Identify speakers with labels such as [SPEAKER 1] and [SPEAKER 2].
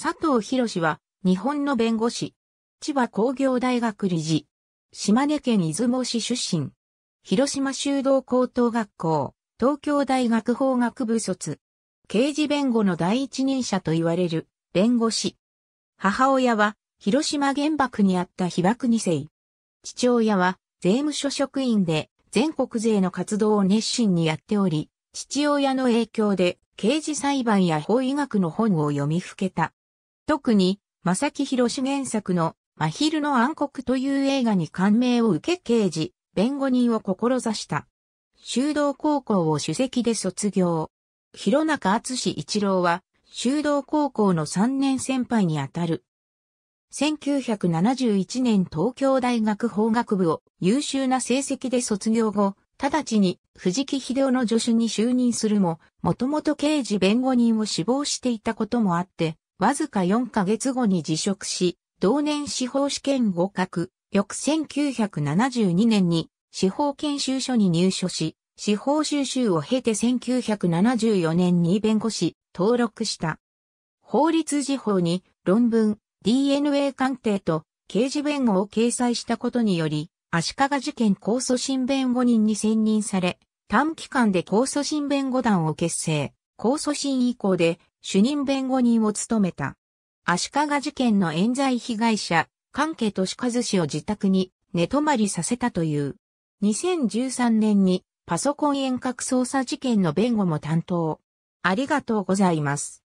[SPEAKER 1] 佐藤博士は、日本の
[SPEAKER 2] 弁護士。千葉工業大学理事。島根県出雲市出身。広島修道高等学校、東京大学法学部卒。刑事弁護の第一人者と言われる、弁護士。母親は、広島原爆にあった被爆二世。父親は、税務署職員で、全国税の活動を熱心にやっており、父親の影響で、刑事裁判や法医学の本を読みふけた。特に、正木博原作の、真昼の暗黒という映画に感銘を受け刑事、弁護人を志した。修道高校を主席で卒業。広中厚志一郎は、修道高校の3年先輩にあたる。1971年東京大学法学部を優秀な成績で卒業後、直ちに藤木秀夫の助手に就任するも、もともと刑事弁護人を志望していたこともあって、わずか4ヶ月後に辞職し、同年司法試験合格、翌1972年に司法研修所に入所し、司法修習を経て1974年に弁護士、登録した。法律事法に論文、DNA 鑑定と刑事弁護を掲載したことにより、足利事件控訴審弁護人に選任され、短期間で控訴審弁護団を結成。控訴審以降で主任弁護人を務めた。足利事件の冤罪被害者、関係利和氏を自宅に寝泊まりさせたという。2013年にパソコン遠隔操作事件の弁護も担当。
[SPEAKER 1] ありがとうございます。